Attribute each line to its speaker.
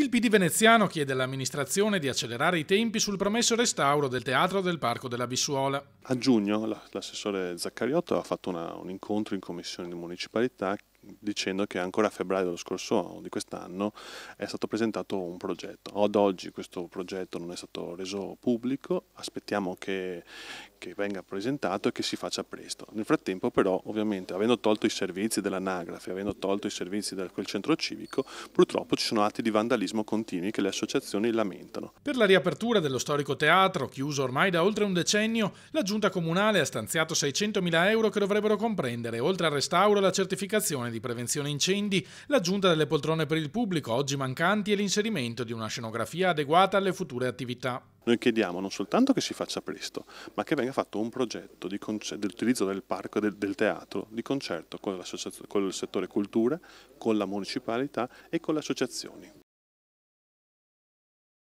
Speaker 1: Il PD veneziano chiede all'amministrazione di accelerare i tempi sul promesso restauro del teatro del Parco della Bissuola.
Speaker 2: A giugno l'assessore Zaccariotto ha fatto una, un incontro in commissione di municipalità dicendo che ancora a febbraio dello scorso di quest'anno è stato presentato un progetto. Ad oggi questo progetto non è stato reso pubblico, aspettiamo che, che venga presentato e che si faccia presto. Nel frattempo però ovviamente avendo tolto i servizi dell'anagrafe, avendo tolto i servizi del quel centro civico, purtroppo ci sono atti di vandalismo continui che le associazioni lamentano.
Speaker 1: Per la riapertura dello storico teatro, chiuso ormai da oltre un decennio, la giunta comunale ha stanziato 600.000 euro che dovrebbero comprendere, oltre al restauro, la certificazione operazione di prevenzione incendi, l'aggiunta delle poltrone per il pubblico oggi mancanti e l'inserimento di una scenografia adeguata alle future attività.
Speaker 2: Noi chiediamo non soltanto che si faccia presto, ma che venga fatto un progetto di dell'utilizzo del parco e del, del, teatro di concerto con, con il settore cultura, con la municipalità e con le associazioni.